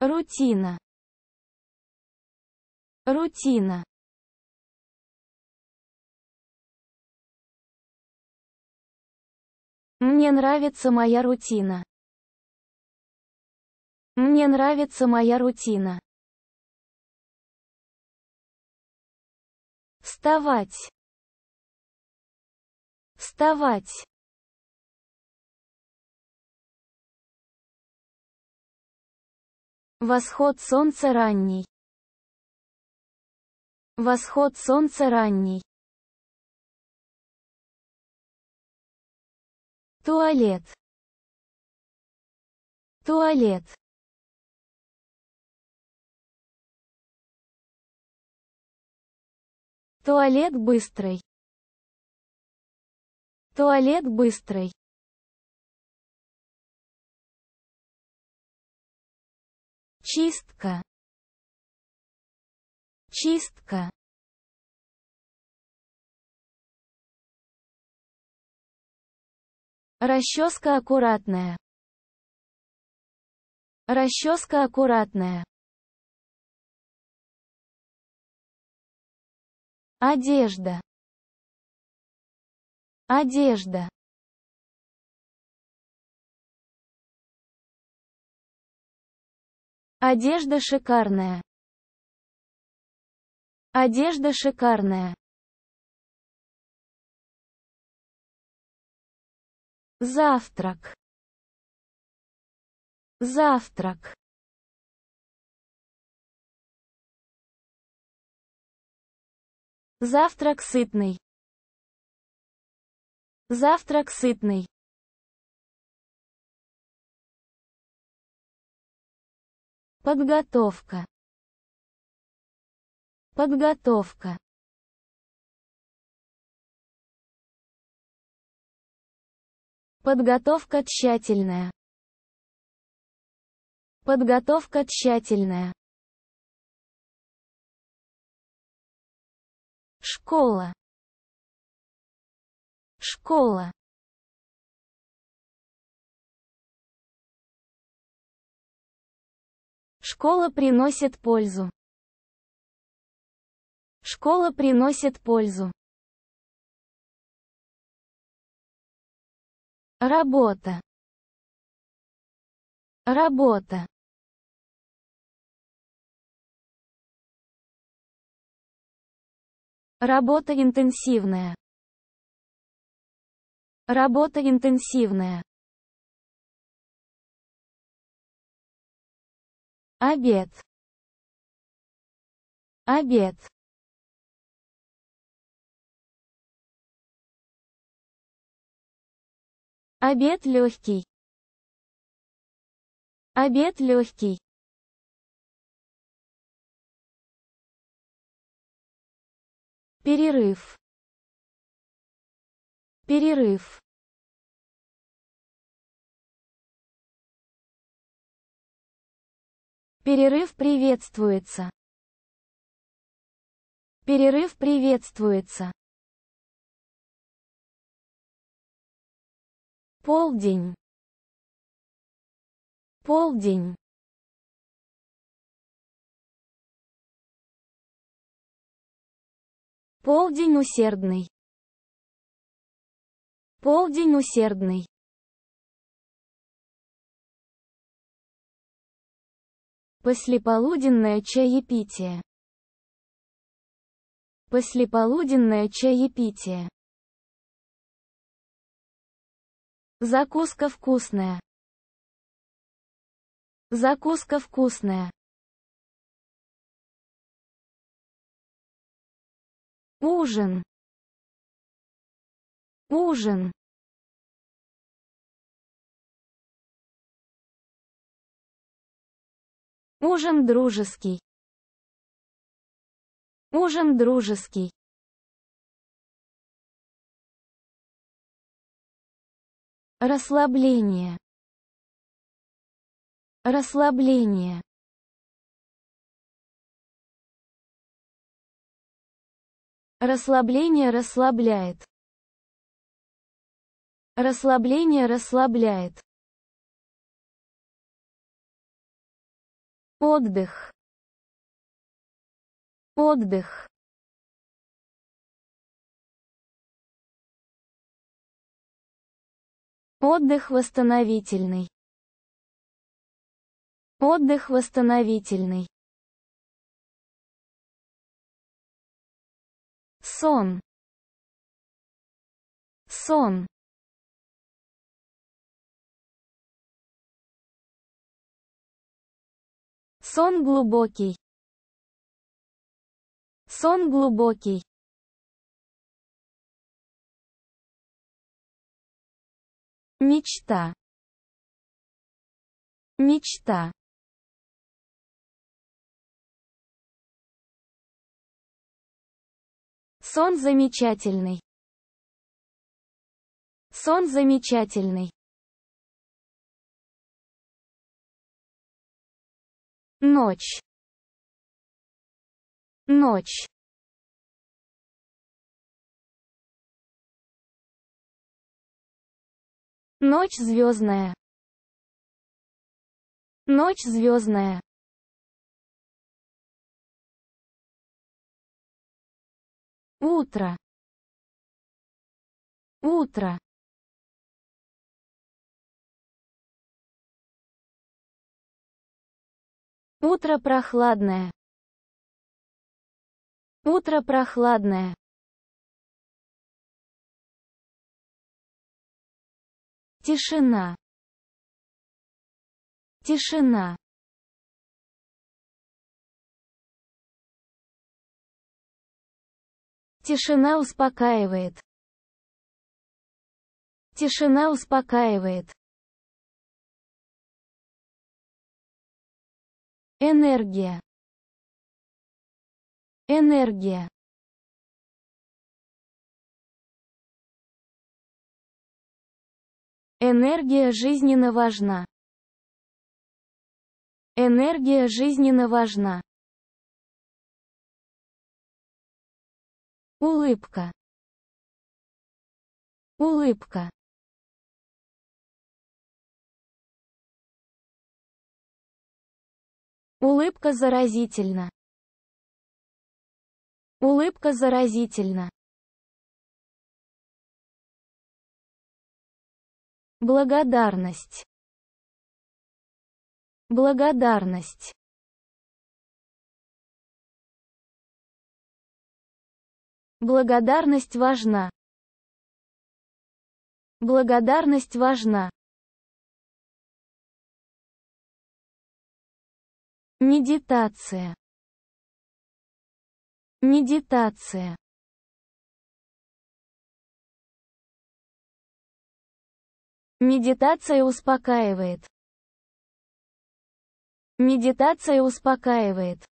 Рутина. Рутина. Мне нравится моя рутина. Мне нравится моя рутина. Вставать. Вставать. Восход солнца ранний. Восход солнца ранний. Туалет. Туалет. Туалет быстрый. Туалет быстрый. чистка чистка расческа аккуратная расческа аккуратная одежда одежда Одежда шикарная. Одежда шикарная. Завтрак. Завтрак. Завтрак сытный. Завтрак сытный. Подготовка. Подготовка. Подготовка тщательная. Подготовка тщательная. Школа. Школа. Школа приносит пользу. Школа приносит пользу. Работа. Работа. Работа интенсивная. Работа интенсивная. обед обед обед легкий обед легкий перерыв перерыв Перерыв приветствуется. Перерыв приветствуется. Полдень. Полдень. Полдень усердный. Полдень усердный. Послеполуденное чаепитие. Послеполуденное чаепитие. Закуска вкусная. Закуска вкусная. Ужин. Ужин. Ужин дружеский. Ужин дружеский. Расслабление. Расслабление. Расслабление расслабляет. Расслабление расслабляет. Отдых. Отдых. Отдых восстановительный. Отдых восстановительный. Сон. Сон. Сон глубокий. Сон глубокий. Мечта. Мечта. Сон замечательный. Сон замечательный. ночь ночь ночь звездная ночь звездная утро утро Утро прохладное. Утро прохладное. Тишина. Тишина. Тишина успокаивает. Тишина успокаивает. Энергия. Энергия. Энергия жизненно важна. Энергия жизненно важна. Улыбка. Улыбка. Улыбка заразительна. Улыбка заразительна. Благодарность. Благодарность. Благодарность важна. Благодарность важна. Медитация. Медитация. Медитация успокаивает. Медитация успокаивает.